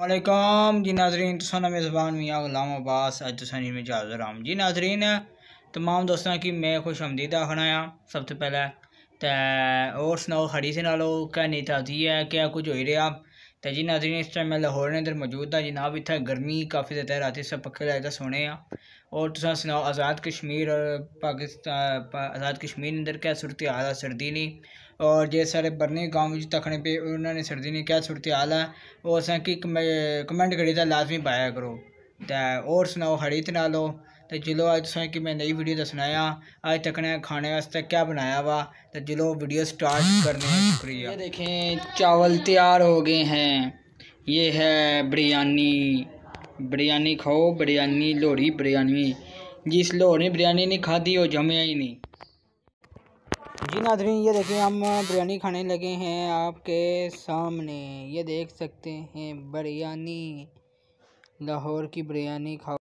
वालेकुम जी नाजरीन तुसान मेज़बान मियाँ गुलाम अब्बास अज तुसानी में राम जी नाजरीन तमाम दोस्तों की मैं खुश आमदीद आखना आया सब तो पहले तो और सुनाओ खड़ी से नालो क्या नहीं ताजी है क्या कुछ हो रहा तो जी नाजरी इस टाइम मैं लाहौर ने इधर मौजूद हाँ जनाब इतना गर्मी काफ़ी ज़्यादा रात सब पक्के लाए तो सोने और तुम सुनाओ आज़ाद कश्मीर और पाकिस्तान पा, आज़ाद कश्मीर अंदर क्या सूरत हाल है सर्दी नहीं और जे सारे बरने गाँव तखने पे उन्होंने सर्दी नहीं क्या सूरत हाल है और असें कि कमेंट करी तो लाजमी पाया करो तो और सुनाओ हड़ी ना लो तो जेल्लो अज्ज तक कि नई वीडियो दस्सना ऐ अज तक ने खाने आस्तै क्या बनाया वा तो जेल्लो वीडियो स्टार्ट करने शुक्रिया देखें चावल तैयार हो गए हैं ये है बिरयानी बिरयानी खाओ बिरयानी लोहड़ी बिरयानी जिस लोहड़ी बिरयानी नहीं खाधी वो जमे ही नहीं जी नादरी ये देखिए हम बिरयानी खाने लगे हैं आपके सामने ये देख सकते हैं बिरयानी लाहौर की बिरयानी खाओ